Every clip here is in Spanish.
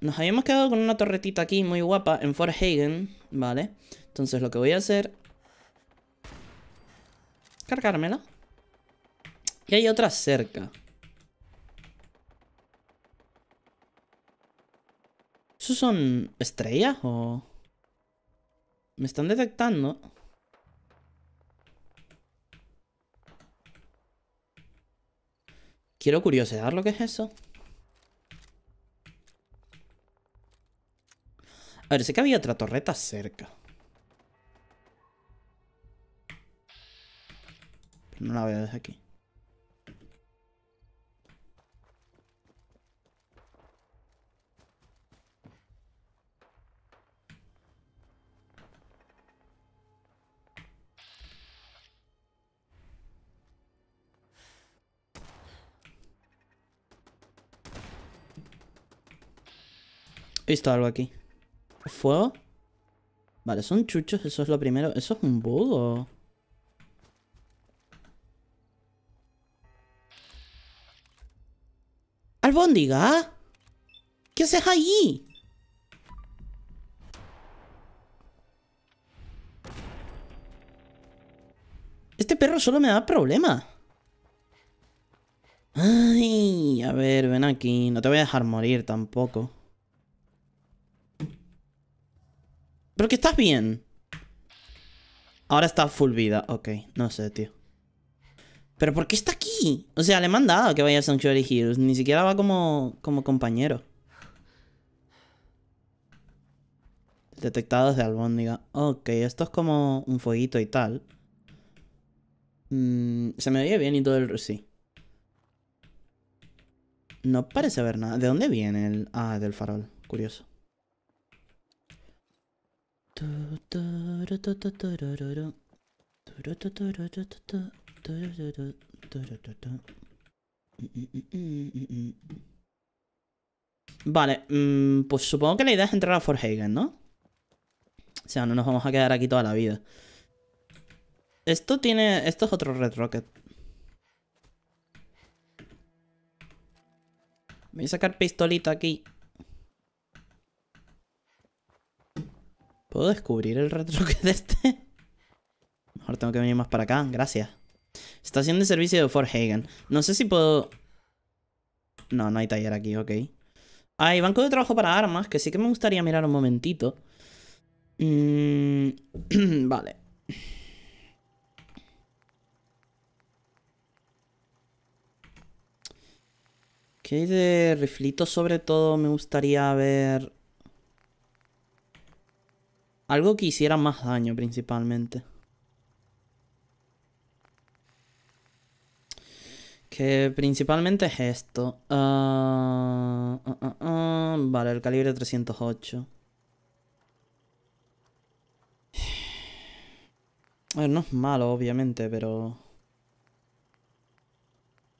Nos habíamos quedado con una torretita aquí muy guapa en Fort Hagen, ¿vale? Entonces lo que voy a hacer... Cargármela. Y hay otra cerca. ¿Esos son estrellas o...? Me están detectando. Quiero curiosidad lo que es eso. A ver, sé que había otra torreta cerca. Pero no la veo desde aquí. He visto algo aquí. ¿Fuego? Vale, son chuchos, eso es lo primero. ¿Eso es un bug ¡Albóndiga! ¿Qué haces ahí? Este perro solo me da problema. Ay, a ver, ven aquí. No te voy a dejar morir tampoco. Creo que estás bien. Ahora está full vida. Ok, no sé, tío. ¿Pero por qué está aquí? O sea, le he mandado que vaya a Sanctuary Heroes. Ni siquiera va como, como compañero. Detectados de diga, Ok, esto es como un fueguito y tal. Mm, se me oye bien y todo el... Sí. No parece haber nada. ¿De dónde viene el...? Ah, del farol. Curioso. Vale, mm, pues supongo que la idea es entrar a Forhagen, ¿no? O sea, no nos vamos a quedar aquí toda la vida. Esto tiene... Esto es otro Red Rocket. Voy a sacar pistolito aquí. ¿Puedo descubrir el retroque de este? Mejor tengo que venir más para acá, gracias. Estación de servicio de Fort Hagen. No sé si puedo... No, no hay taller aquí, ok. Hay banco de trabajo para armas, que sí que me gustaría mirar un momentito. Mm, vale. ¿Qué hay de riflitos sobre todo? Me gustaría ver... Algo que hiciera más daño principalmente. Que principalmente es esto. Ah, ah, ah, vale, el calibre 308. A ver, no es malo, obviamente, pero...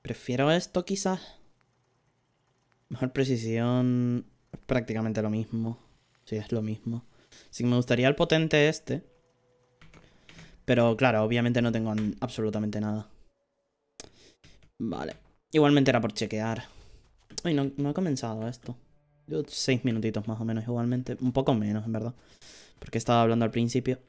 Prefiero esto quizás. Mejor precisión... Es prácticamente lo mismo. Sí, es lo mismo. Sí que me gustaría el potente este. Pero claro, obviamente no tengo absolutamente nada. Vale. Igualmente era por chequear. Uy, no, he comenzado esto. Yo seis minutitos más o menos igualmente. Un poco menos, en verdad. Porque estaba hablando al principio.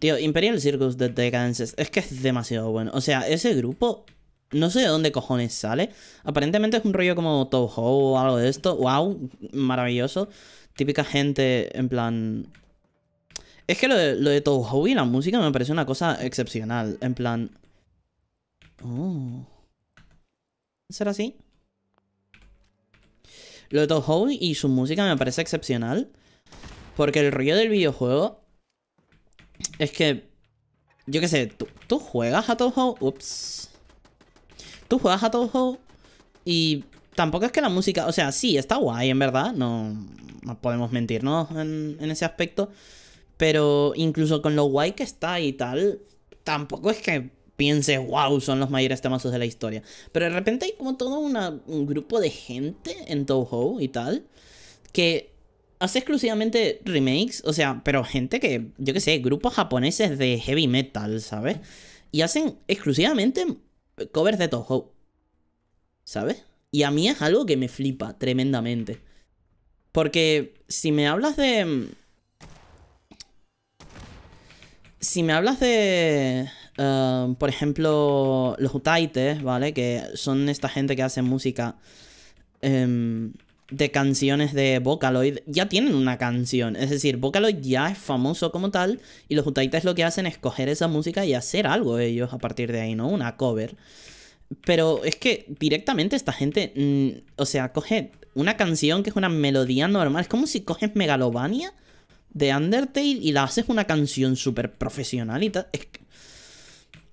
Tío, Imperial Circus de Decadences es que es demasiado bueno. O sea, ese grupo no sé de dónde cojones sale. Aparentemente es un rollo como Toho o algo de esto. ¡Wow! Maravilloso. Típica gente en plan... Es que lo de, lo de y la música me parece una cosa excepcional. En plan... Oh. ¿Será así? Lo de Toho y su música me parece excepcional. Porque el rollo del videojuego... Es que... Yo qué sé, ¿tú, tú juegas a Toho? Ups tú juegas a Toho y tampoco es que la música, o sea, sí, está guay en verdad, no, podemos mentirnos en, en ese aspecto, pero incluso con lo guay que está y tal, tampoco es que pienses, wow, son los mayores temasos de la historia. Pero de repente hay como todo un grupo de gente en Toho y tal, que hace exclusivamente remakes, o sea, pero gente que, yo qué sé, grupos japoneses de heavy metal, ¿sabes? Y hacen exclusivamente covers de Toho. ¿Sabes? Y a mí es algo que me flipa tremendamente. Porque si me hablas de... Si me hablas de... Eh, por ejemplo, los Utaites, ¿vale? Que son esta gente que hace música... Em, de canciones de Vocaloid ya tienen una canción. Es decir, Vocaloid ya es famoso como tal y los Utaitas lo que hacen es coger esa música y hacer algo ellos a partir de ahí, ¿no? Una cover. Pero es que directamente esta gente, mm, o sea, coge una canción que es una melodía normal. Es como si coges Megalovania de Undertale y la haces una canción súper profesional y Es,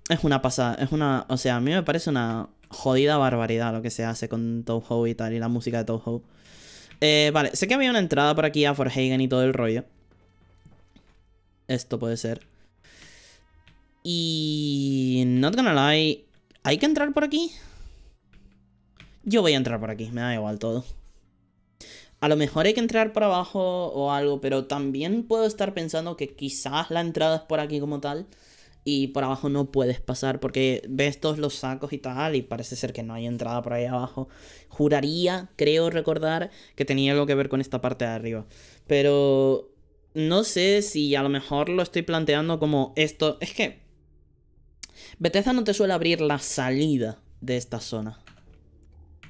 es una pasada, es una, o sea, a mí me parece una jodida barbaridad lo que se hace con Touhou y tal y la música de Touhou. Eh, vale, sé que había una entrada por aquí a Forhagen y todo el rollo. Esto puede ser. Y... Not gonna lie... ¿Hay que entrar por aquí? Yo voy a entrar por aquí, me da igual todo. A lo mejor hay que entrar por abajo o algo, pero también puedo estar pensando que quizás la entrada es por aquí como tal y por abajo no puedes pasar porque ves todos los sacos y tal y parece ser que no hay entrada por ahí abajo. Juraría, creo recordar, que tenía algo que ver con esta parte de arriba. Pero no sé si a lo mejor lo estoy planteando como esto. Es que Bethesda no te suele abrir la salida de esta zona.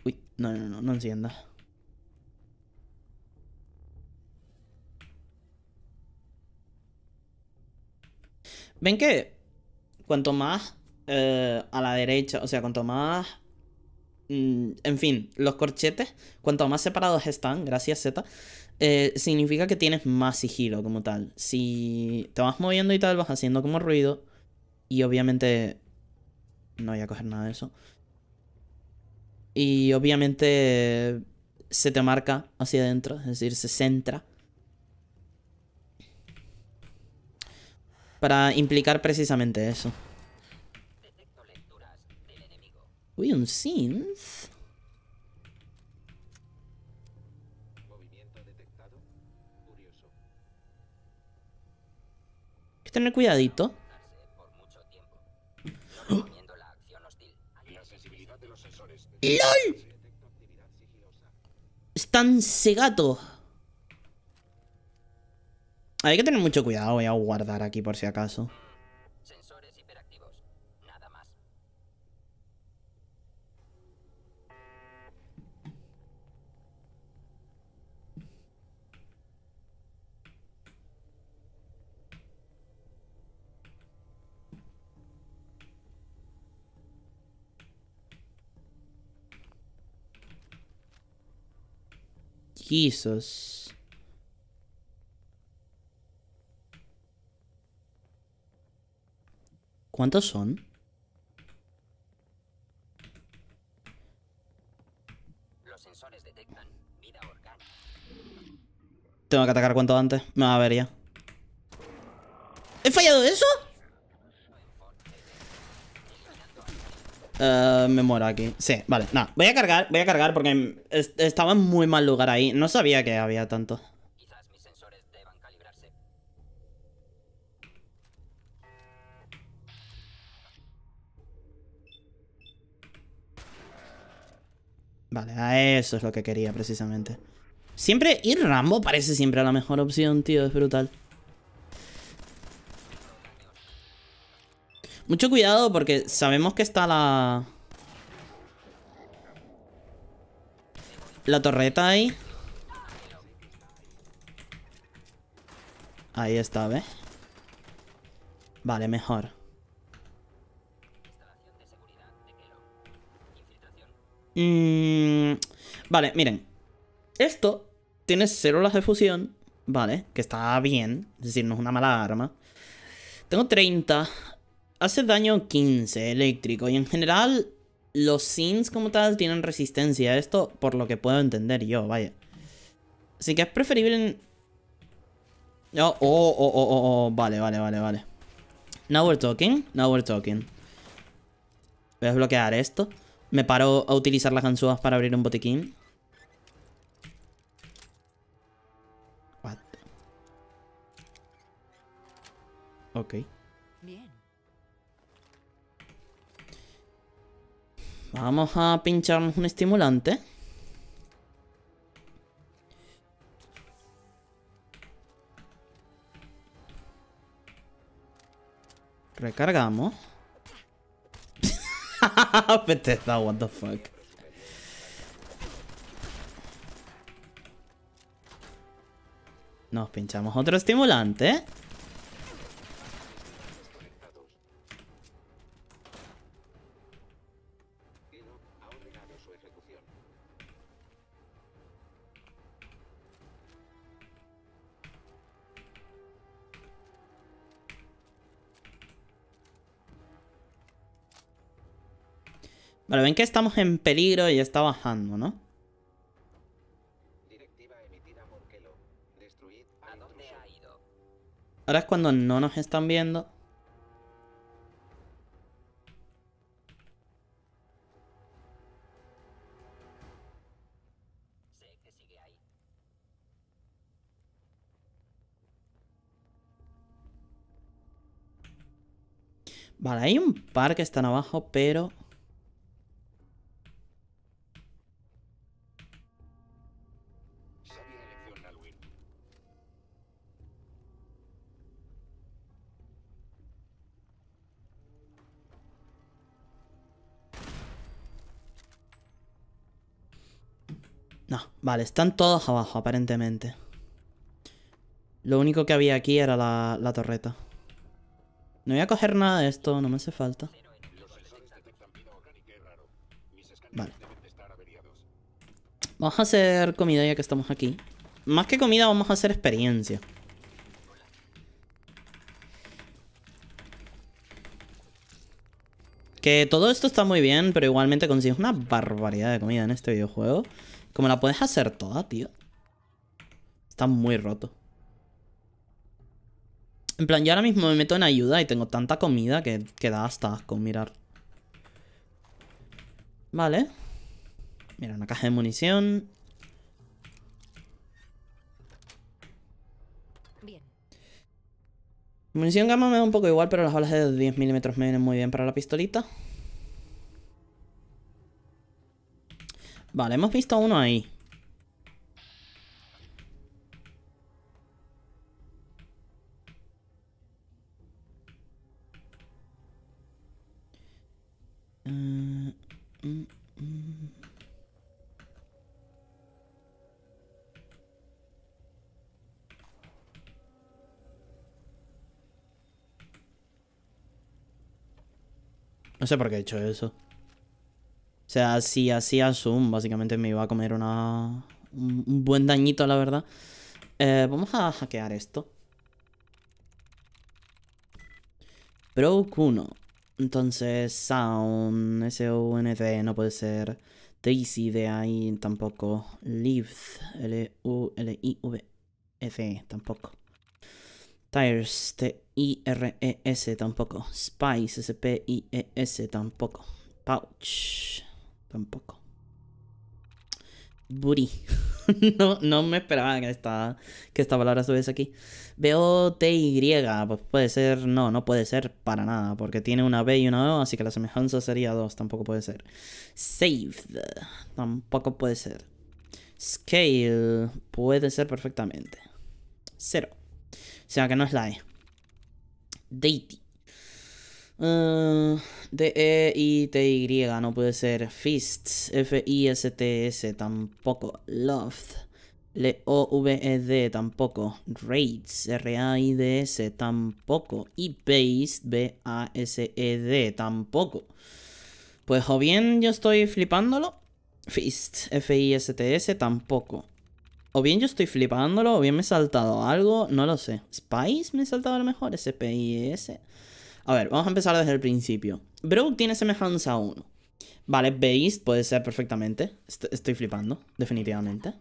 Uy, no, no, no, no encienda ¿Ven que Cuanto más eh, a la derecha, o sea, cuanto más... Mm, en fin, los corchetes, cuanto más separados están, gracias Z, eh, significa que tienes más sigilo como tal. Si te vas moviendo y tal, vas haciendo como ruido. Y obviamente... No voy a coger nada de eso. Y obviamente se te marca hacia adentro, es decir, se centra Para implicar precisamente eso. Uy, un synth. Hay que tener cuidadito. ¡LOL! Están cegatos. Hay que tener mucho cuidado, voy a guardar aquí por si acaso. Sensores hiperactivos, nada más. Jesus. ¿Cuántos son? Tengo que atacar cuanto antes. Me va a ver ya. ¿He fallado eso? Eh, me muero aquí. Sí, vale, nada. Voy a cargar, voy a cargar porque estaba en muy mal lugar ahí. No sabía que había tanto. Vale, a eso es lo que quería precisamente. Siempre ir Rambo parece siempre la mejor opción, tío. Es brutal. Mucho cuidado porque sabemos que está la... La torreta ahí. Ahí está, ¿ves? Vale, mejor. Mmm... Vale, miren. Esto tiene células de fusión, ¿vale? Que está bien, es decir, no es una mala arma. Tengo 30. Hace daño 15 eléctrico. Y en general, los Sins como tal tienen resistencia a esto, por lo que puedo entender yo, vaya. Así que es preferible en... Oh, oh, oh, oh, oh, vale, vale, vale, vale. Now we're talking, now we're talking. Voy a desbloquear esto. Me paro a utilizar las ganzúas para abrir un botiquín. Ok. Vamos a pincharnos un estimulante. Recargamos. what the fuck. Nos pinchamos otro estimulante. Vale, ven que estamos en peligro y está bajando, ¿no? Ahora es cuando no nos están viendo. Vale, hay un par que están abajo, pero... Vale, están todos abajo, aparentemente. Lo único que había aquí era la, torreta. No voy a coger nada de esto, no me hace falta. Vale. Vamos a hacer comida ya que estamos aquí. Más que comida, vamos a hacer experiencia. Que todo esto está muy bien, pero igualmente consigues una barbaridad de comida en este videojuego. Como la puedes hacer toda, tío. Está muy roto. En plan, yo ahora mismo me meto en ayuda y tengo tanta comida que, queda hasta con mirar. Vale. Mira, una caja de munición. Bien. Munición gamma me da un poco igual, pero las balas de 10 milímetros me vienen muy bien para la pistolita. Vale, hemos visto uno ahí. No sé por qué he hecho eso. O sea, si hacía zoom, básicamente me iba a comer una, un buen dañito, la verdad. Eh, vamos a hackear esto. Broke 1. Entonces, sound, S-O-N-D, no puede ser. Daisy de ahí tampoco. Liv, L-U-L-I-V-F, e tampoco. Tires, T-I-R-E-S, tampoco. Spice, S-P-I-E-S, e tampoco. Pouch, Tampoco. Buri. no, no me esperaba que esta, que esta palabra estuviese aquí. Veo TY, pues puede ser, no, no puede ser para nada, porque tiene una B y una O, así que la semejanza sería dos. tampoco puede ser. Save. tampoco puede ser. Scale, puede ser perfectamente. Cero. O sea que no es la E. Deity. Ah, D-E-I-T-Y, e, no puede ser. Fists, F-I-S-T-S, tampoco. Loved, L-O-V-E-D, tampoco. Raids, R-A-I-D-S, tampoco. Y Based, e, B-A-S-E-D, tampoco. Pues o bien yo estoy flipándolo. Fist, F-I-S-T-S, tampoco. O bien yo estoy flipándolo, o bien me he saltado algo, no lo sé. Spice me he saltado a lo mejor, S-P-I-S. s p i s s a ver, vamos a empezar desde el principio. Brook tiene semejanza a uno Vale, Beast puede ser perfectamente. estoy flipando, definitivamente.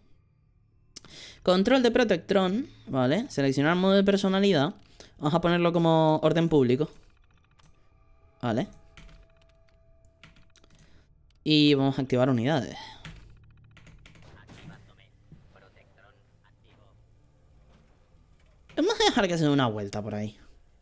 Control de Protectron, ¿vale? Seleccionar modo de personalidad. Vamos a ponerlo como orden público. Vale. Y vamos a activar unidades. Vamos a dejar que se una vuelta por ahí.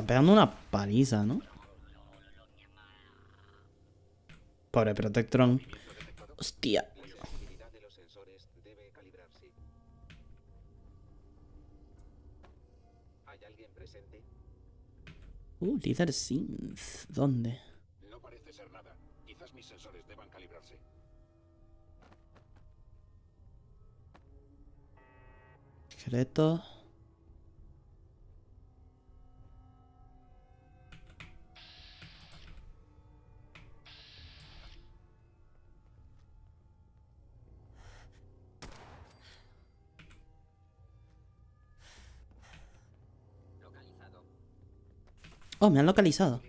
están pegando una paliza, ¿no? Pobre Protectron. Hostia. Hay alguien Uh, Lizard Synth. ¿Dónde? No parece ser nada. Quizás mis sensores deban calibrarse. Secreto. Oh, me han localizado.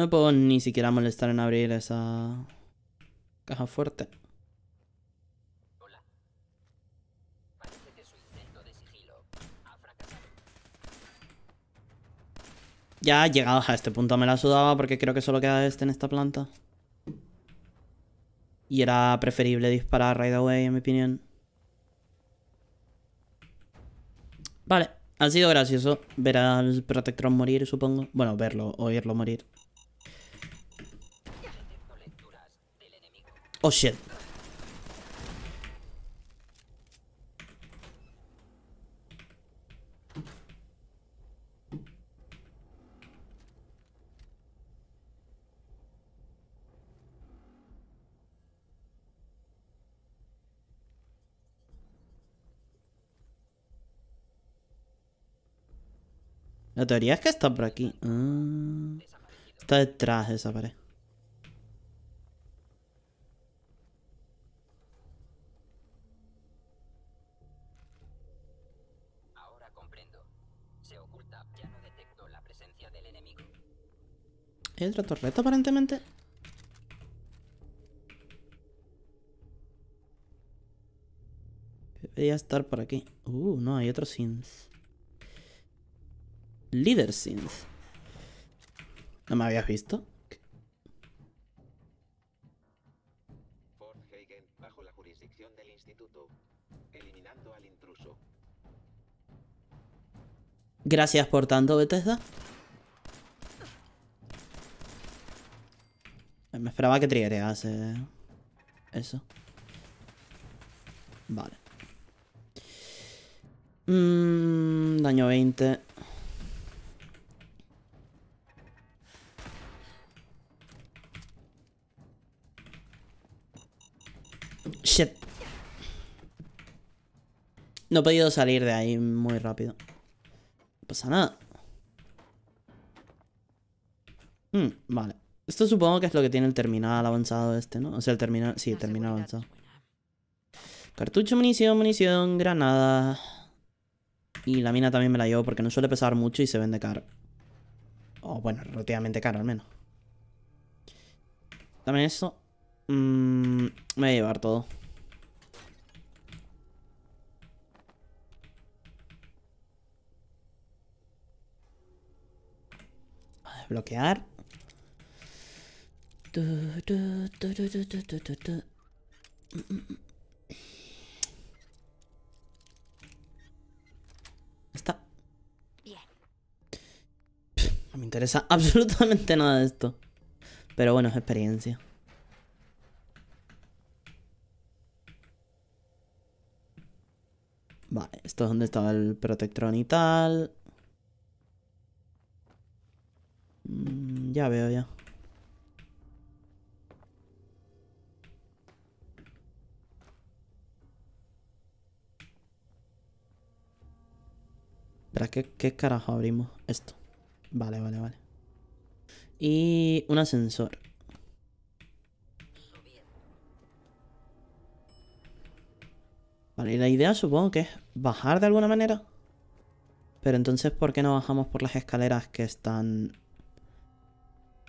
No puedo ni siquiera molestar en abrir esa caja fuerte. Ya llegados a este punto me la sudaba porque creo que solo queda este en esta planta. Y era preferible disparar right away, en mi opinión. Vale, ha sido gracioso ver al Protector morir, supongo. Bueno, verlo, oírlo morir. Oh shit. La teoría es que está por aquí. Ah. está detrás de esa pared. Ya Hay otra torreta aparentemente. Debería estar por aquí. Uh, no, hay otro synth. Líder synth. ¿No me habías visto? Gracias por tanto, Bethesda. Me esperaba que triggerease eso. Vale. Mm, daño 20. Shit. No he podido salir de ahí muy rápido pasa nada. Hmm, vale. Esto supongo que es lo que tiene el terminal avanzado este, ¿no? O sea, el terminal... Sí, el terminal avanzado. Cartucho, munición, munición, granada. Y la mina también me la llevo porque no suele pesar mucho y se vende caro. O bueno, relativamente caro al menos. también eso. Mm, me voy a llevar todo. bloquear. Está. no me interesa absolutamente nada de esto. Pero bueno, es experiencia. Vale, esto es donde estaba el Protectron y tal. Ya veo, ya. ¿qué, ¿qué carajo abrimos? Esto. Vale, vale, vale. Y un ascensor. Vale, y la idea supongo que es bajar de alguna manera. Pero entonces, ¿por qué no bajamos por las escaleras que están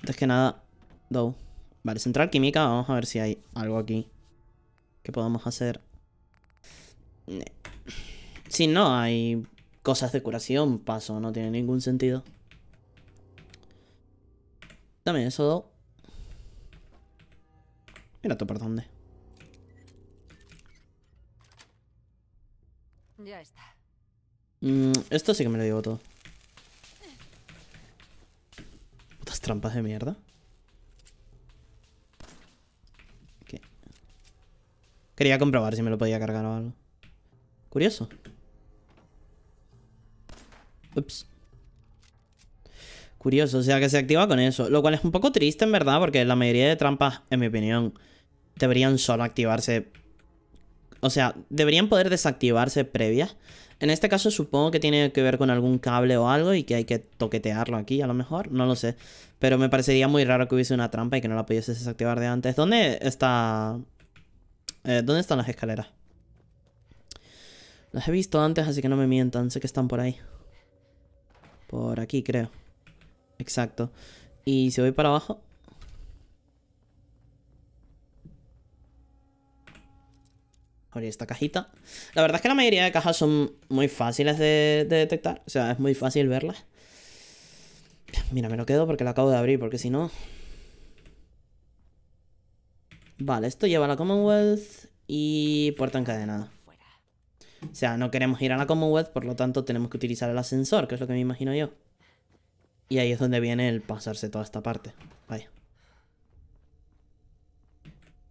antes que nada, Dow. Vale, central química. Vamos a ver si hay algo aquí que podamos hacer. Si no hay cosas de curación, paso. No tiene ningún sentido. Dame eso, Dow. Mira tú por dónde. Ya está. Mm, esto sí que me lo digo todo. trampas de mierda? Quería comprobar si me lo podía cargar o algo. Curioso. Ups. Curioso, o sea que se activa con eso. Lo cual es un poco triste en verdad, porque la mayoría de trampas, en mi opinión, deberían solo activarse... O sea, deberían poder desactivarse previas en este caso supongo que tiene que ver con algún cable o algo y que hay que toquetearlo aquí a lo mejor, no lo sé. Pero me parecería muy raro que hubiese una trampa y que no la pudiese desactivar de antes. ¿Dónde está...? Eh, ¿Dónde están las escaleras? Las he visto antes, así que no me mientan. Sé que están por ahí. Por aquí, creo. Exacto. ¿Y si voy para abajo? abrir esta cajita. La verdad es que la mayoría de cajas son muy fáciles de, detectar. O sea, es muy fácil verlas. Mira, me lo quedo porque lo acabo de abrir, porque si no... Vale, esto lleva a la Commonwealth y puerta encadenada. O sea, no queremos ir a la Commonwealth, por lo tanto tenemos que utilizar el ascensor, que es lo que me imagino yo. Y ahí es donde viene el pasarse toda esta parte. Vaya.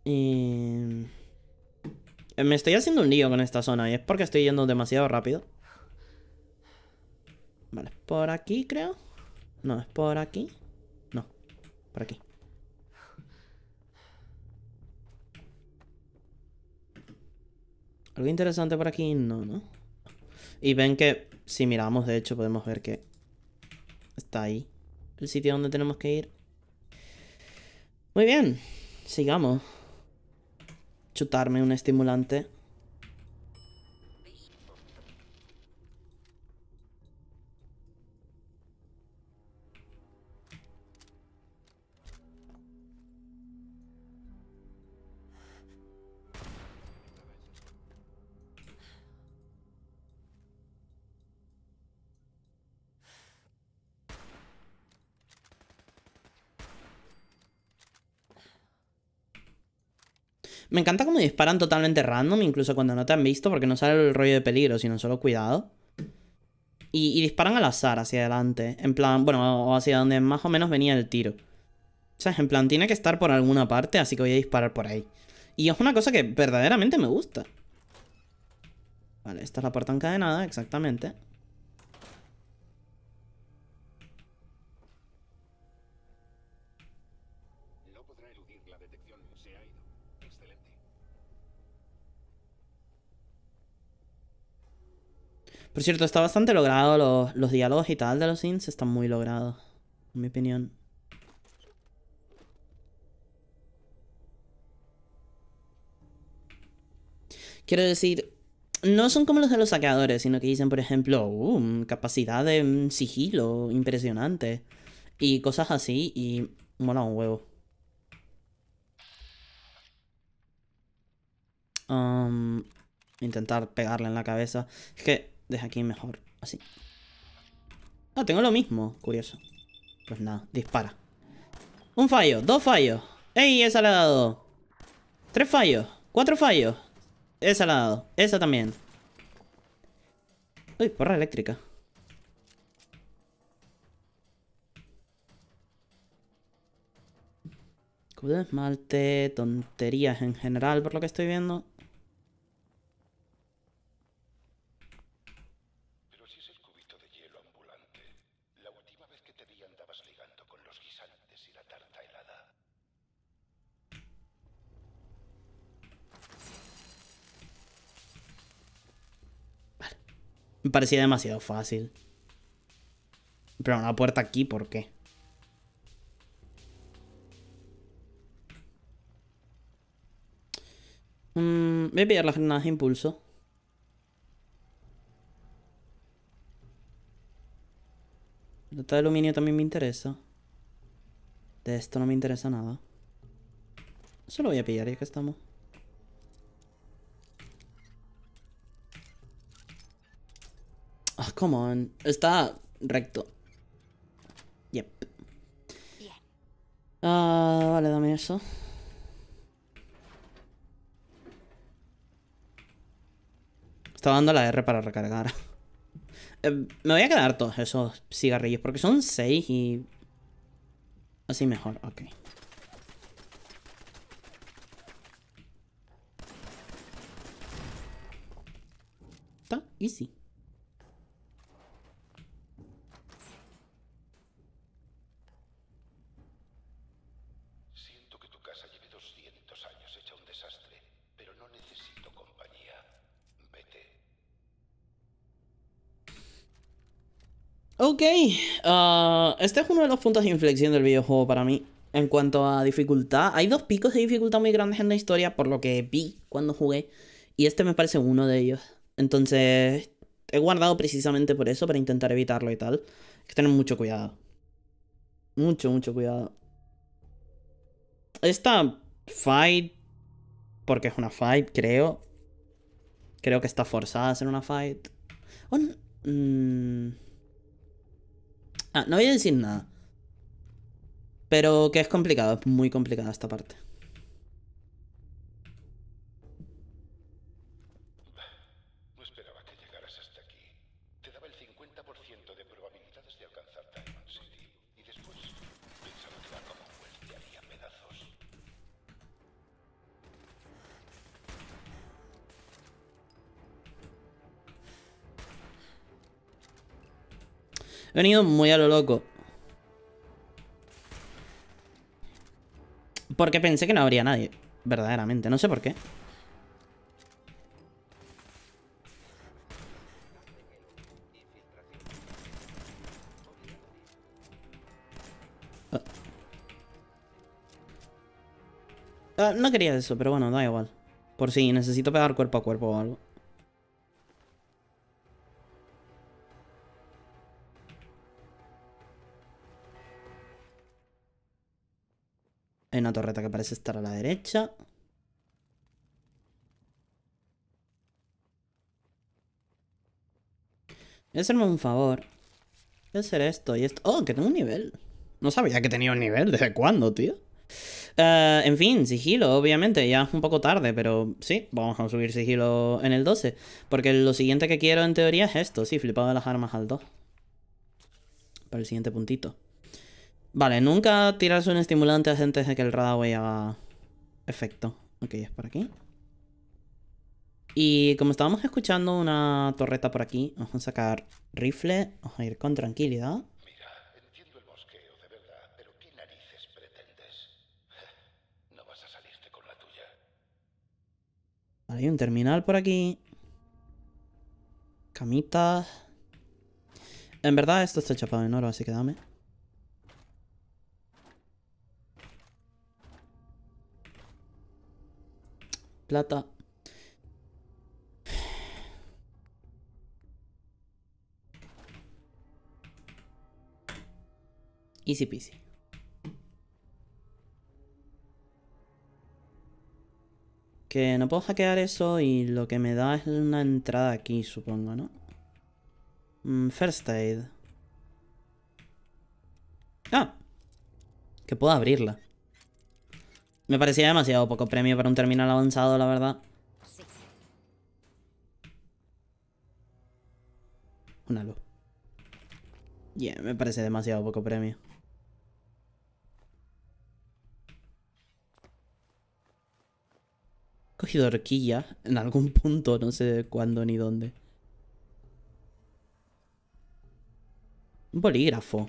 Y... Eh, me estoy haciendo un lío con esta zona y es porque estoy yendo demasiado rápido. Vale, por aquí creo. No, es por aquí. No, por aquí. Algo interesante por aquí, no, ¿no? Y ven que si miramos, de hecho, podemos ver que está ahí el sitio donde tenemos que ir. Muy bien, sigamos. chutarme un estimulante Me encanta cómo disparan totalmente random, incluso cuando no te han visto, porque no sale el rollo de peligro, sino solo cuidado. Y, disparan al azar hacia adelante, en plan, bueno, o hacia donde más o menos venía el tiro. O sea, en plan, tiene que estar por alguna parte, así que voy a disparar por ahí. Y es una cosa que verdaderamente me gusta. Vale, esta es la puerta encadenada, exactamente. Por cierto, está bastante logrado. Los, diálogos y tal de los sims están muy logrados. En mi opinión. Quiero decir, no son como los de los saqueadores, sino que dicen, por ejemplo, uh, capacidad de mm, sigilo impresionante. Y cosas así, y mola un huevo. intentar pegarle en la cabeza. Es que Deja aquí mejor, así. Ah, tengo lo mismo, curioso. Pues nada, dispara. Un fallo, dos fallos. ¡Ey, esa le ha dado! Tres fallos, cuatro fallos. Esa le ha dado, esa también. Uy, porra eléctrica. esmalte, tonterías en general, por lo que estoy viendo. Me parecía demasiado fácil. Pero una puerta aquí, ¿por qué? Mm, voy a pillar las granadas de impulso. nota de aluminio también me interesa. De esto no me interesa nada. Solo voy a pillar ya que estamos. come on. Está recto. Yep. Ah, vale, dame eso. Estaba dando la R para recargar. Eh, me voy a quedar todos esos cigarrillos porque son seis y... Así mejor, ok. Está easy. Ok, ah, este es uno de los puntos de inflexión del videojuego para mí. En cuanto a dificultad, hay dos picos de dificultad muy grandes en la historia, por lo que vi cuando jugué. Y este me parece uno de ellos. Entonces, he guardado precisamente por eso, para intentar evitarlo y tal. Hay que tener mucho cuidado. Mucho, mucho cuidado. Esta fight, porque es una fight, creo. Creo que está forzada a ser una fight. Oh, mm. Ah, no voy a decir nada. Pero que es complicado, es muy complicada esta parte. He venido muy a lo loco. Porque pensé que no habría nadie. Verdaderamente, no sé por qué. Ah, ah, no quería eso, pero bueno, da igual. Por si necesito pegar cuerpo a cuerpo o algo. una torreta que parece estar a la derecha. Voy a hacerme un favor. Voy a hacer esto y esto. ¡Oh, que tengo un nivel! No sabía que tenía un nivel. ¿Desde cuándo, tío? Eh, en fin, sigilo, obviamente. Ya es un poco tarde, pero sí, vamos a subir sigilo en el 12. Porque lo siguiente que quiero, en teoría, es esto. Sí, flipado de las armas al 2. Para el siguiente puntito. Vale, nunca tirarse un estimulante antes de que el Radaway haga efecto. Ok, es por aquí. Y como estábamos escuchando una torreta por aquí, vamos a sacar rifle, vamos a ir con tranquilidad. Mira, entiendo el de verdad, pero ¿qué narices pretendes? No vas a salirte con la tuya. Vale, hay un terminal por aquí. Camitas. En verdad esto está chapado en oro, así que dame. plata. Easy peasy. Que no puedo hackear eso y lo que me da es una entrada aquí, supongo, ¿no? Mm, first aid. Ah. Que puedo abrirla. Me parecía demasiado poco premio para un terminal avanzado, la verdad. Una luz. me parece demasiado poco premio. He cogido horquilla en algún punto, no sé cuándo ni dónde. Un bolígrafo.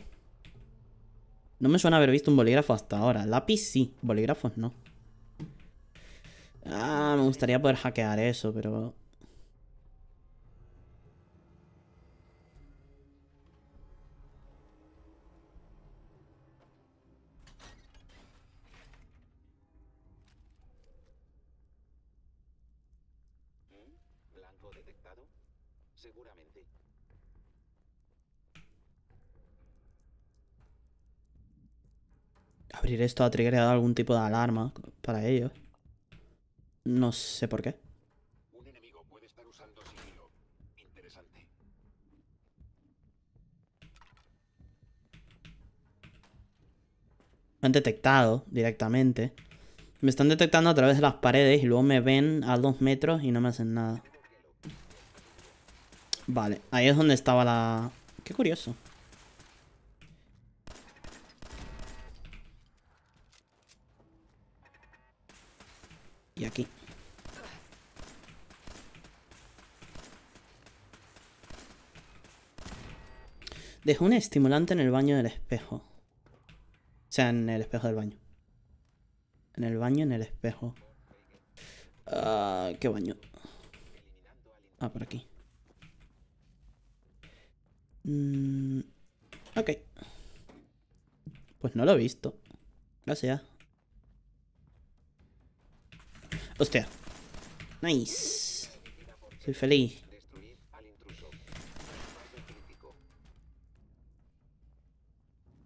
No me suena haber visto un bolígrafo hasta ahora. Lápiz sí, bolígrafos no. Ah, me gustaría poder hackear eso, pero... esto ha triggerado algún tipo de alarma para ellos. No sé por qué. Me han detectado directamente. Me están detectando a través de las paredes y luego me ven a dos metros y no me hacen nada. Vale, ahí es donde estaba la... Qué curioso. Dejó un estimulante en el baño del espejo. O sea, en el espejo del baño. En el baño, en el espejo. Ah, ¿Qué baño? Ah, por aquí. Mm, ok. Pues no lo he visto. Gracias. Hostia. Nice. Soy feliz.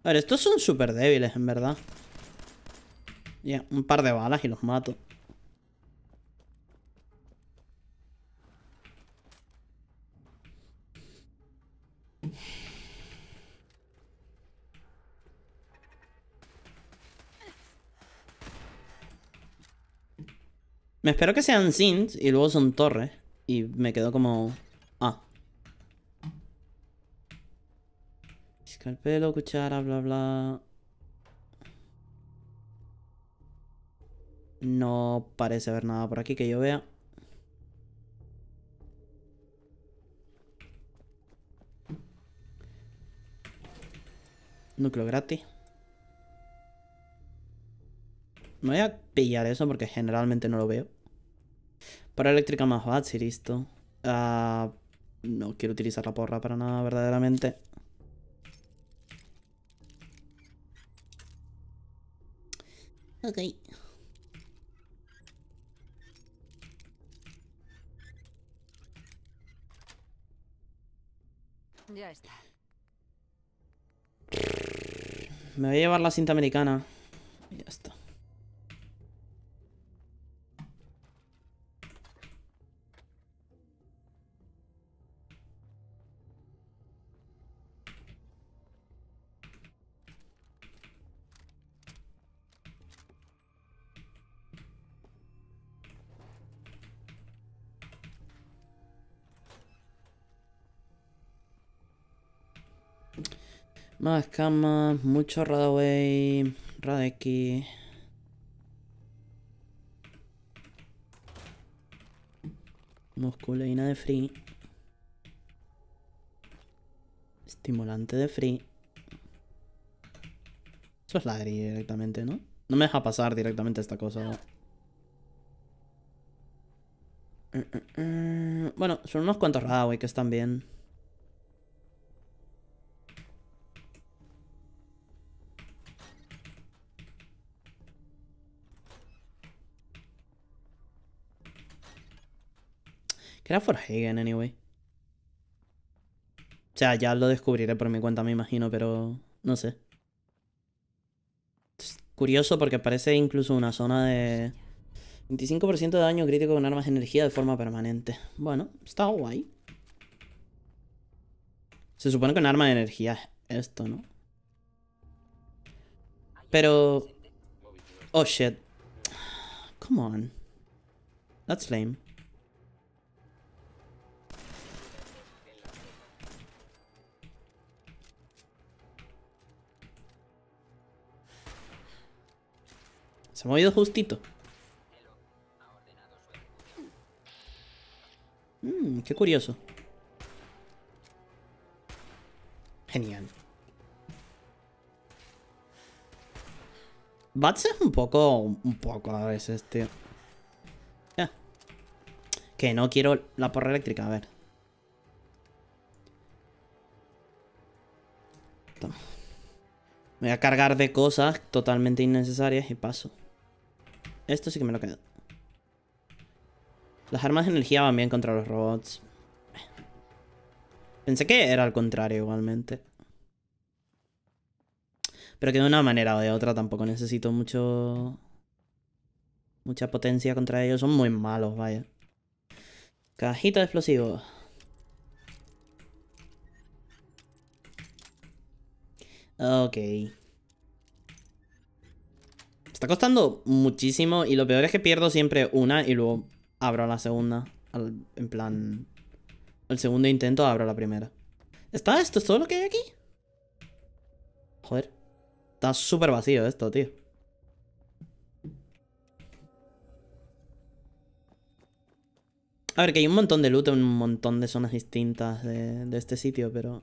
A ver, estos son súper débiles, en verdad. Ya, un par de balas y los mato. Me espero que sean Sins y luego son torres. Y me quedo como El pelo, cuchara, bla, bla. No parece haber nada por aquí que yo vea. Núcleo gratis. Me voy a pillar eso porque generalmente no lo veo. Para eléctrica más fácil, listo. Ah, no quiero utilizar la porra para nada verdaderamente. Ok. Ya está. Me voy a llevar la cinta americana. Ya está. Más escamas, mucho Radaway, Radeki. Musculina de Free. Estimulante de Free. Eso es ladrillo directamente, ¿no? No me deja pasar directamente esta cosa. Eh, eh, eh. Bueno, son unos cuantos Radaway que están bien. Que era Forhagen, anyway. O sea, ya lo descubriré por mi cuenta, me imagino, pero no sé. curioso porque parece incluso una zona de 25% de daño crítico con armas de energía de forma permanente. Bueno, está guay. Se supone que un arma de energía es esto, ¿no? Pero... Oh, shit. Come on. That's lame. me ha ido justito. Mmm, qué curioso. Genial. Bats es un poco... Un poco a veces, tío. Este. Ya. Que no quiero la porra eléctrica, a ver. Me voy a cargar de cosas totalmente innecesarias y paso. Esto sí que me lo quedo. Las armas de energía van bien contra los robots. Pensé que era al contrario igualmente. Pero que de una manera o de otra tampoco necesito mucho... Mucha potencia contra ellos. Son muy malos, vaya. Cajita de explosivos. Ok está costando muchísimo y lo peor es que pierdo siempre una y luego abro la segunda. en plan, el segundo intento abro la primera. ¿Está esto? ¿Es todo lo que hay aquí? Joder. Está súper vacío esto, tío. A ver, que hay un montón de loot en un montón de zonas distintas de este sitio, pero...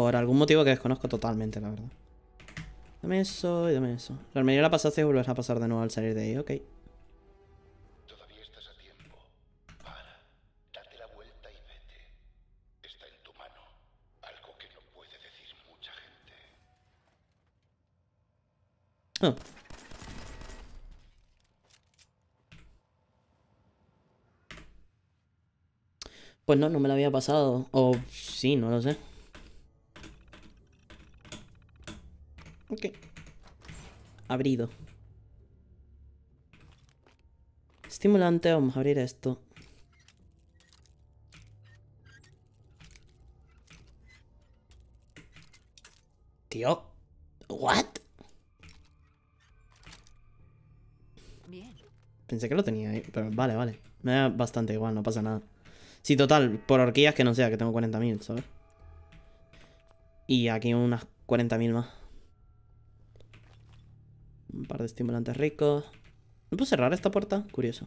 Por algún motivo que desconozco totalmente, la verdad. Dame eso y dame eso. La armería la pasaste y vuelves a pasar de nuevo al salir de ahí, ok. Pues no, no me la había pasado. O sí, no lo sé. Ok. Abrido. Estimulante, vamos a abrir esto. Tío. ¿What? Pensé que lo tenía ahí, pero vale, vale. Me da bastante igual, no pasa nada. Sí, total, por horquillas que no sea, que tengo 40.000, ¿sabes? Y aquí unas 40.000 más. Un par de estimulantes ricos. ¿No puedo cerrar esta puerta? Curioso.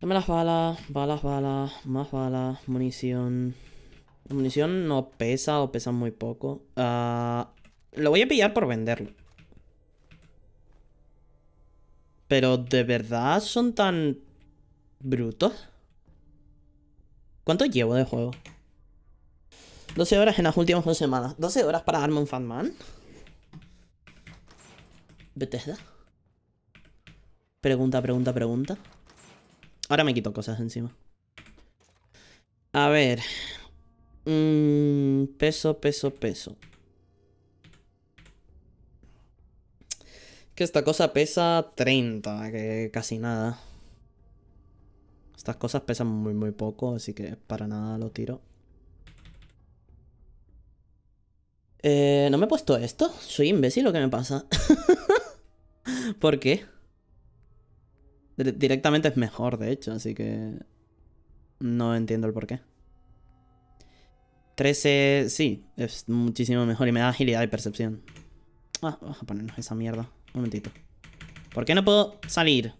Dame las balas, balas, balas, más balas, munición. La munición no pesa o pesa muy poco. Ah, lo voy a pillar por venderlo. Pero de verdad son tan brutos. ¿Cuánto llevo de juego? 12 horas en las últimas dos semanas. ¿12 horas para un Fatman? Bethesda. Pregunta, pregunta, pregunta. Ahora me quito cosas encima. A ver. Mm, peso, peso, peso. Que esta cosa pesa 30, que casi nada. Estas cosas pesan muy, muy poco, así que para nada lo tiro. Eh, ¿No me he puesto esto? ¿Soy imbécil lo que me pasa? ¿Por qué? Directamente es mejor, de hecho, así que... No entiendo el por qué. 13, sí, es muchísimo mejor y me da agilidad y percepción. Ah, vamos a ponernos esa mierda. Un momentito. ¿Por qué no puedo salir?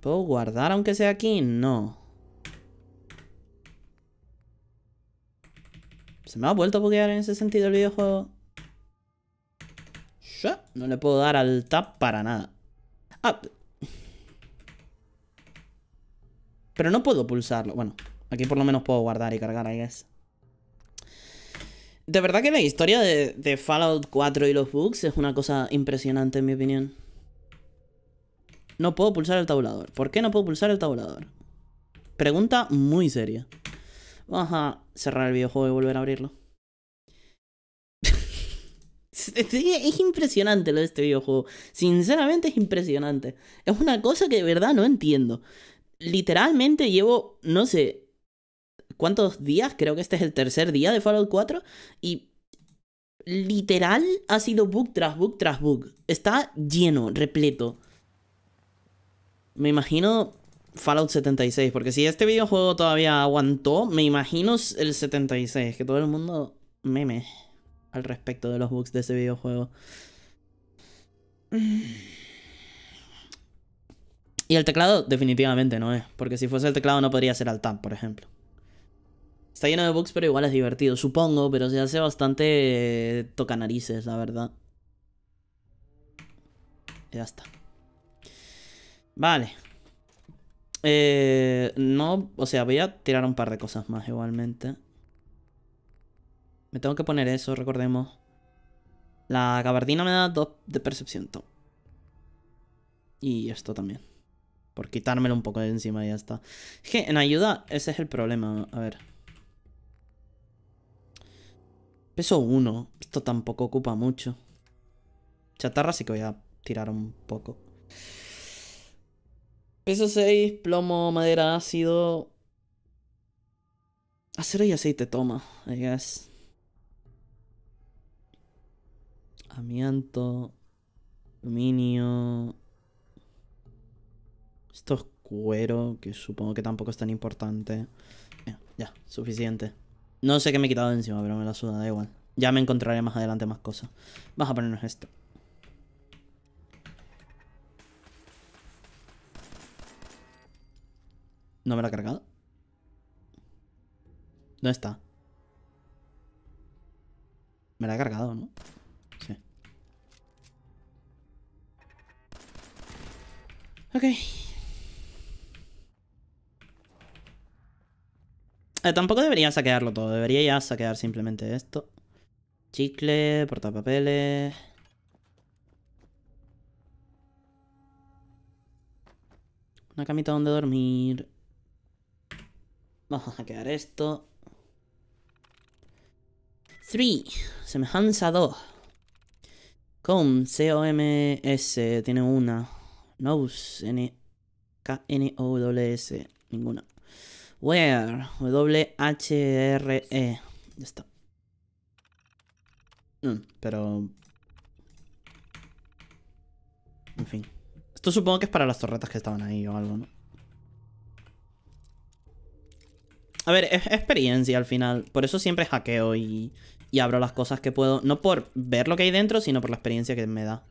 ¿Puedo guardar aunque sea aquí? No. ¿Se me ha vuelto a bokear en ese sentido el videojuego? No le puedo dar al tap para nada. Ah. Pero no puedo pulsarlo. Bueno, aquí por lo menos puedo guardar y cargar, I guess. De verdad que la historia de, de Fallout 4 y los bugs es una cosa impresionante en mi opinión. No puedo pulsar el tabulador. ¿Por qué no puedo pulsar el tabulador? Pregunta muy seria. Vamos a cerrar el videojuego y volver a abrirlo. es impresionante lo de este videojuego. Sinceramente es impresionante. Es una cosa que de verdad no entiendo. Literalmente llevo, no sé, ¿cuántos días? Creo que este es el tercer día de Fallout 4. Y literal ha sido bug tras bug tras bug. Está lleno, repleto. Me imagino Fallout 76, porque si este videojuego todavía aguantó, me imagino el 76, que todo el mundo meme al respecto de los bugs de ese videojuego. Y el teclado definitivamente no es, porque si fuese el teclado no podría ser al por ejemplo. Está lleno de bugs, pero igual es divertido, supongo, pero se hace bastante eh, toca narices, la verdad. ya está. Vale. Eh, no, o sea, voy a tirar un par de cosas más igualmente. Me tengo que poner eso, recordemos. La gabardina me da dos de percepción. Y esto también. Por quitármelo un poco de encima y ya está. Es que en ayuda ese es el problema. A ver. Peso 1. Esto tampoco ocupa mucho. Chatarra sí que voy a tirar un poco. Peso 6, plomo, madera, ácido. Acero y aceite toma, I guess. Amianto. Aluminio. Esto es cuero, que supongo que tampoco es tan importante. Eh, ya, suficiente. No sé qué me he quitado de encima, pero me la suda, da igual. Ya me encontraré más adelante más cosas. Vamos a ponernos esto. ¿No me la ha cargado? ¿Dónde está? Me la ha cargado, ¿no? Sí. Ok. Eh, tampoco debería saquearlo todo. Debería ya saquear simplemente esto. Chicle, portapapeles... Una camita donde dormir. Vamos a hackear esto. 3. Semejanza 2. Com, C-O-M-S, tiene una. Nose, N, K, N, O, W, S, ninguna. Where, W, H, R, E. Ya está. Mm, pero... En fin. Esto supongo que es para las torretas que estaban ahí o algo, ¿no? A ver, es experiencia al final. Por eso siempre hackeo y, y abro las cosas que puedo. No por ver lo que hay dentro, sino por la experiencia que me da.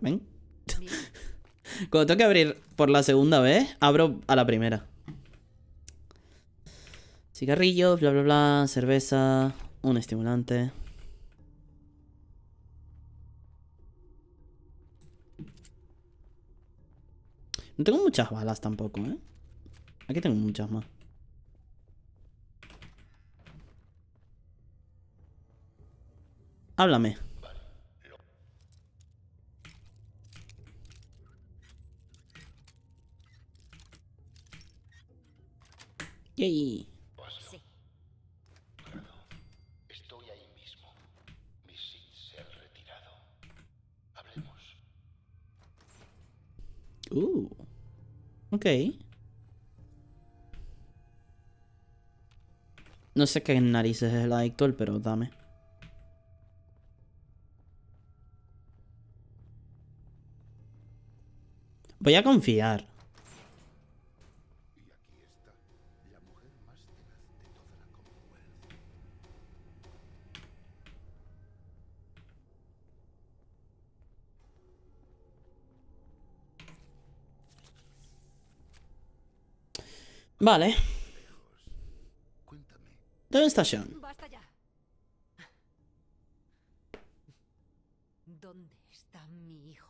¿Ven? Cuando tengo que abrir por la segunda vez, abro a la primera. Cigarrillos, bla, bla, bla, cerveza, un estimulante. No tengo muchas balas tampoco, ¿eh? Aquí tengo muchas más. Háblame. Sí. Estoy ahí mismo. Mi se ha retirado. Hablemos. Uh. Ok. No sé qué narices es el adictor, pero dame. Voy a confiar. Vale. ¿Dónde está Sean? ¿Dónde está mi hijo?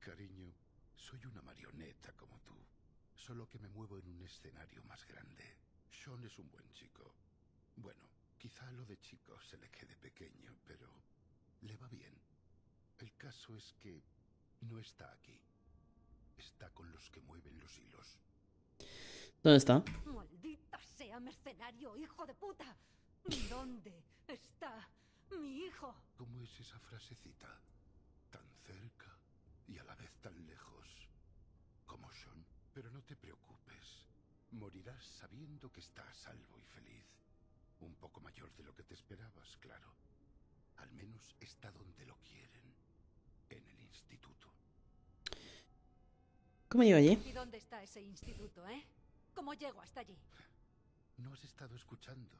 Cariño, soy una marioneta como tú, solo que me muevo en un escenario más grande. Sean es un buen chico. Bueno, quizá lo de chico se le quede pequeño, pero le va bien. El caso es que no está aquí. Está con los que mueven los hilos. ¿Dónde está? Maldita sea mercenario, hijo de puta. ¿Dónde está mi hijo? ¿Cómo es esa frasecita? Tan cerca y a la vez tan lejos. Como son. Pero no te preocupes. Morirás sabiendo que está a salvo y feliz. Un poco mayor de lo que te esperabas, claro. Al menos está donde lo quieren. En el instituto. ¿Cómo llego allí? ¿Y dónde está ese instituto, eh? ¿Cómo llego hasta allí? No has estado escuchando.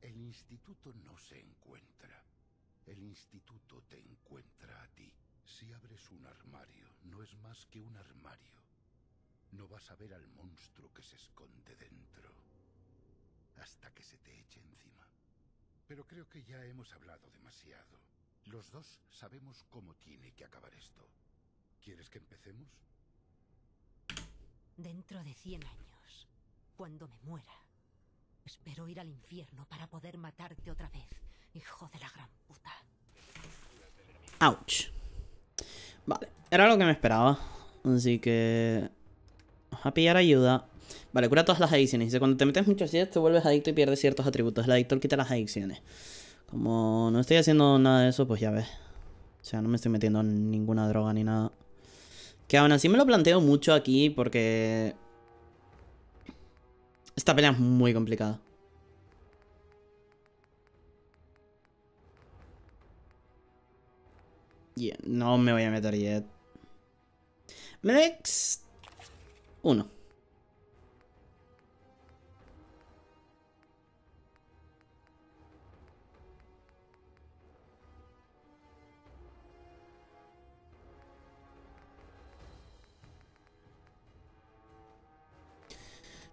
El instituto no se encuentra. El instituto te encuentra a ti. Si abres un armario, no es más que un armario. No vas a ver al monstruo que se esconde dentro. Hasta que se te eche encima. Pero creo que ya hemos hablado demasiado. Los dos sabemos cómo tiene que acabar esto. ¿Quieres que empecemos? Dentro de 100 años, cuando me muera, espero ir al infierno para poder matarte otra vez, hijo de la gran puta. Ouch. Vale, era lo que me esperaba. Así que... Vamos a pillar ayuda. Vale, cura todas las adicciones. Dice, cuando te metes mucho días te vuelves adicto y pierdes ciertos atributos. El adictor quita las adicciones. Como no estoy haciendo nada de eso, pues ya ves. O sea, no me estoy metiendo en ninguna droga ni nada. Que aún así me lo planteo mucho aquí porque... Esta pelea es muy complicada. no me voy a meter yet. max Uno.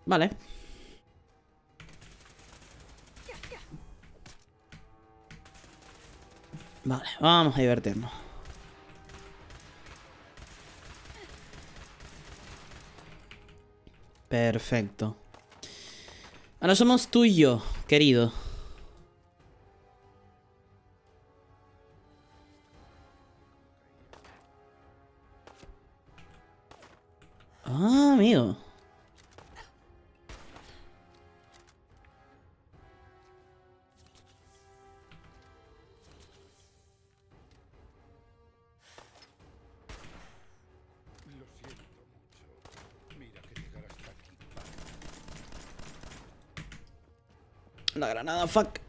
Vale. Vale, vamos a divertirnos. Perfecto. Ahora somos tú y yo, querido. nada, fuck.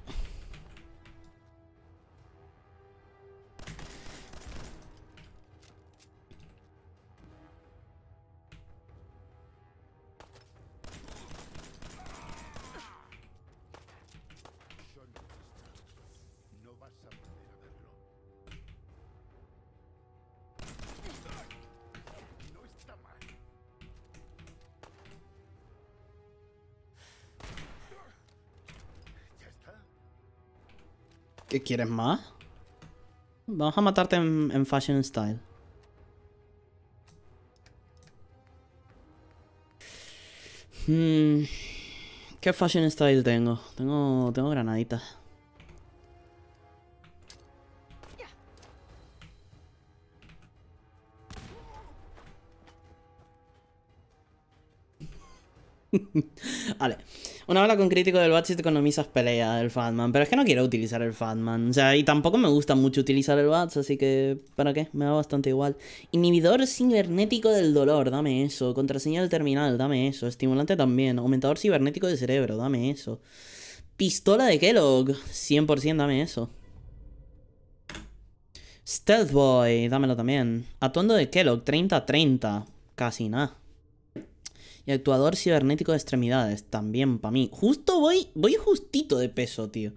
quieres más? Vamos a matarte en, Fashion Style. Hmm. ¿Qué Fashion Style tengo? Tengo, tengo granaditas. vale. Una habla con crítico del bat y te economizas pelea del Fatman. Pero es que no quiero utilizar el Fatman. O sea, y tampoco me gusta mucho utilizar el Bats, así que... ¿Para qué? Me da bastante igual. Inhibidor cibernético del dolor, dame eso. Contraseña del terminal, dame eso. Estimulante también. Aumentador cibernético de cerebro, dame eso. Pistola de Kellogg, 100% dame eso. Stealth Boy, dámelo también. Atuendo de Kellogg, 30-30. Casi nada. Y actuador cibernético de extremidades, también para mí. Justo voy, voy justito de peso, tío.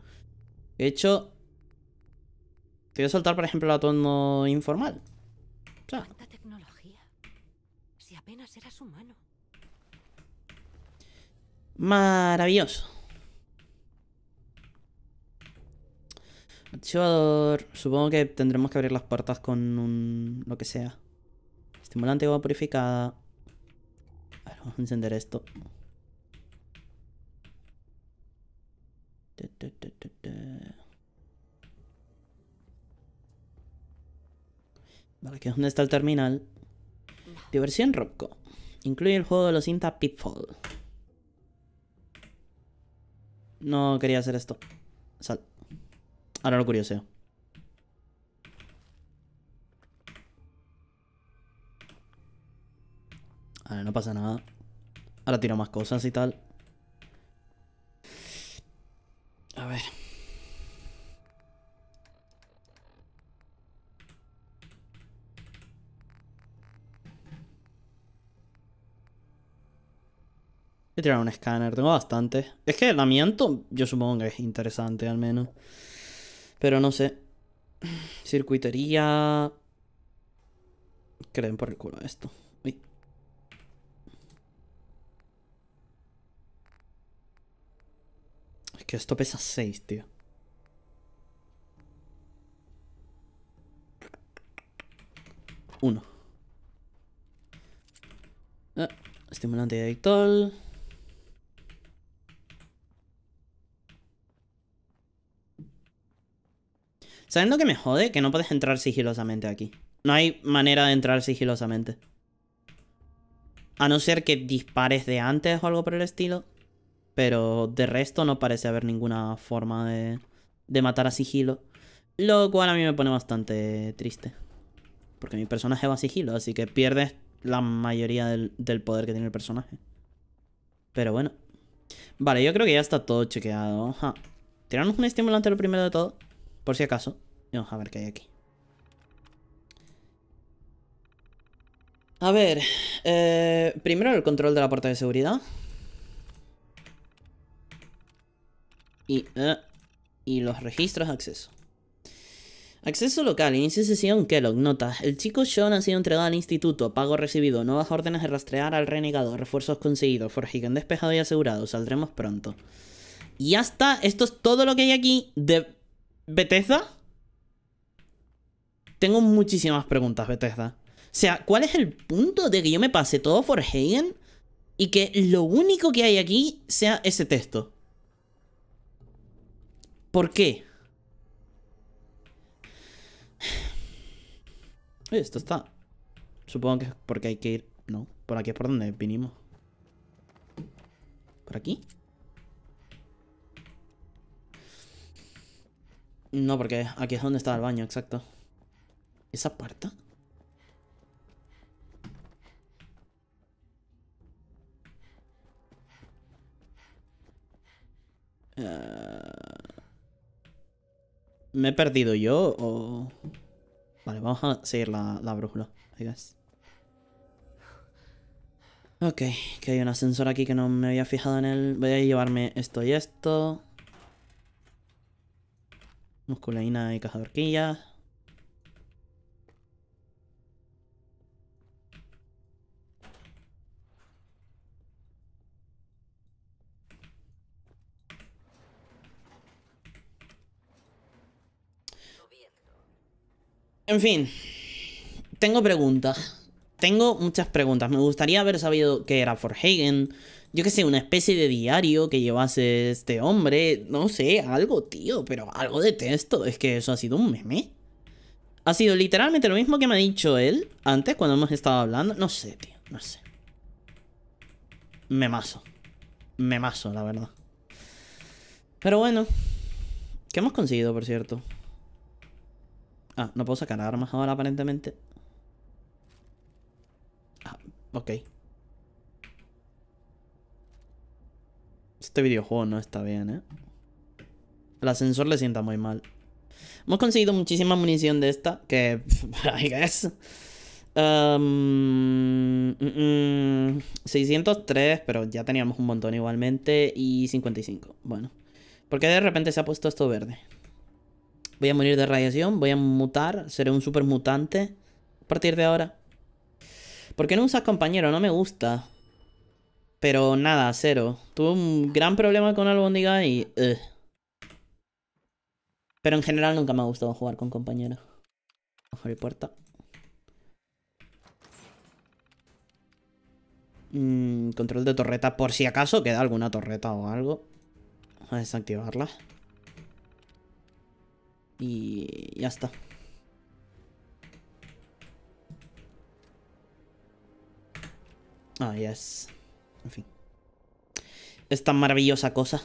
De hecho, te voy a soltar, por ejemplo, el atuendo informal. tecnología? Si apenas Maravilloso. Archivador. Supongo que tendremos que abrir las puertas con un... lo que sea. Estimulante agua purificada. Vamos a encender esto. Vale, aquí es donde está el terminal. Diversión Robco. Incluye el juego de los cinta Pitfall. No quería hacer esto. Sal. Ahora lo curioseo. ver, no pasa nada. Ahora tiro más cosas y tal. A ver. Voy a tirar un escáner, tengo bastante. Es que el amianto, yo supongo que es interesante al menos. Pero no sé. Circuitería. Creen por el culo esto. que esto pesa 6, tío. 1. Ah, estimulante de dictol. Sabiendo que me jode? Que no puedes entrar sigilosamente aquí. No hay manera de entrar sigilosamente. A no ser que dispares de antes o algo por el estilo. Pero de resto no parece haber ninguna forma de, de matar a sigilo. Lo cual a mí me pone bastante triste. Porque mi personaje va a sigilo, así que pierdes la mayoría del, poder que tiene el personaje. Pero bueno. Vale, yo creo que ya está todo chequeado. tiramos Tirarnos un estimulante lo primero de todo. Por si acaso. Vamos a ver qué hay aquí. A ver. Eh, primero el control de la puerta de seguridad. E, y, los registros de acceso. Acceso local, inicia sesión Kellogg, notas. El chico Sean ha sido entregado al instituto, pago recibido, nuevas órdenes de rastrear al renegado, refuerzos conseguidos, Forhagen despejado y asegurado, saldremos pronto. Y hasta esto es todo lo que hay aquí de Bethesda. Tengo muchísimas preguntas, Bethesda. O sea, ¿cuál es el punto de que yo me pase todo Forhagen y que lo único que hay aquí sea ese texto? ¿Por qué? Esto está... Supongo que es porque hay que ir... No, por aquí es por donde vinimos. ¿Por aquí? No, porque aquí es donde está el baño, exacto. ¿Esa parte? ¿Me he perdido yo o...? Vale, vamos a seguir la, brújula, I guess. Ok, que hay un ascensor aquí que no me había fijado en él. Voy a llevarme esto y esto. Musculina y caja de horquillas. En fin, tengo preguntas. Tengo muchas preguntas. Me gustaría haber sabido Que era Forhagen. Yo qué sé, una especie de diario que llevase este hombre. No sé, algo, tío, pero algo de texto. Es que eso ha sido un meme. Ha sido literalmente lo mismo que me ha dicho él antes cuando hemos estado hablando. No sé, tío, no sé. Me mazo. Me mazo, la verdad. Pero bueno. ¿Qué hemos conseguido, por cierto? Ah, no puedo sacar armas ahora aparentemente. Ah, ok. Este videojuego no está bien, ¿eh? El ascensor le sienta muy mal. Hemos conseguido muchísima munición de esta, que... I guess... 603, mm, mm. pero ya teníamos un montón igualmente. Y 55, bueno. ¿Por qué de repente se ha puesto esto verde. Voy a morir de radiación, voy a mutar, seré un super mutante a partir de ahora. ¿Por qué no usas compañero? No me gusta. Pero nada, cero. Tuve un gran problema con Albóndiga y... Eh. Pero en general nunca me ha gustado jugar con A Abrir puerta. Mm, control de torreta por si acaso queda alguna torreta o algo. A desactivarla. Y ya está. Ah, ya es... En fin. Esta maravillosa cosa.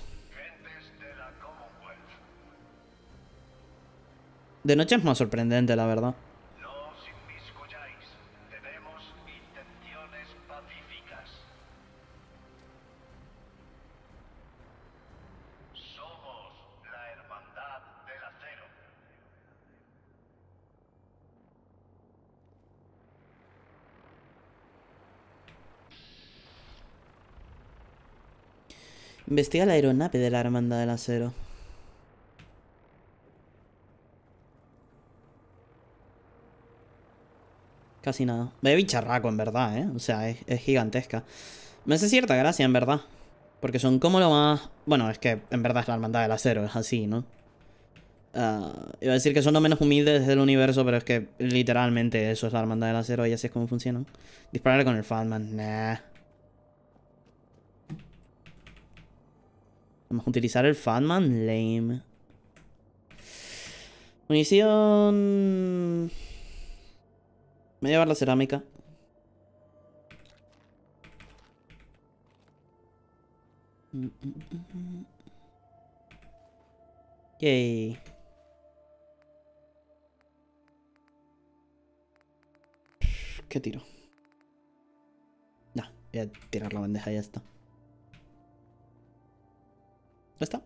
De noche es más sorprendente, la verdad. Investiga la aeronave de la Hermandad del Acero. Casi nada. Ve bicharraco, en verdad, ¿eh? O sea, es, gigantesca. Me hace cierta gracia, en verdad. Porque son como lo más... Bueno, es que en verdad es la Hermandad del Acero, es así, ¿no? Ah, iba a decir que son los menos humildes del universo, pero es que literalmente eso es la Hermandad del Acero y así es como funcionan. Disparar con el Fatman, nah. Vamos a utilizar el Fatman Lame. Munición... Me voy a llevar la cerámica. Yay. ¿Qué tiro? No, voy a tirar la bandeja y ya está está.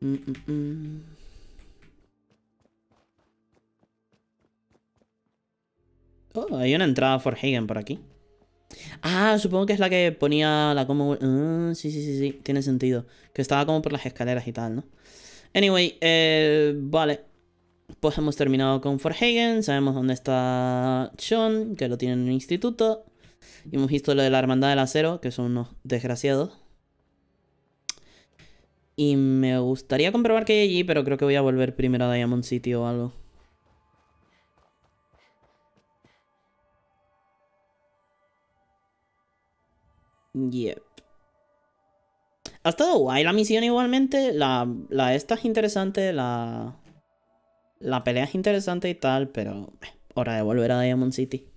Mm, mm, mm. Oh, hay una entrada for Hagen por aquí. Ah, supongo que es la que ponía la como... Ah, sí, sí, sí, sí, tiene sentido. Que estaba como por las escaleras y tal, ¿no? Anyway, eh, vale. Pues hemos terminado con Forhagen, sabemos dónde está Sean, que lo tiene en un instituto. Y hemos visto lo de la Hermandad del Acero, que son unos desgraciados. Y me gustaría comprobar que hay allí, pero creo que voy a volver primero a Diamond City o algo. Yep. Ha estado guay la misión igualmente. La, la esta es interesante, la... La pelea es interesante y tal, pero... Eh, hora de volver a Diamond City.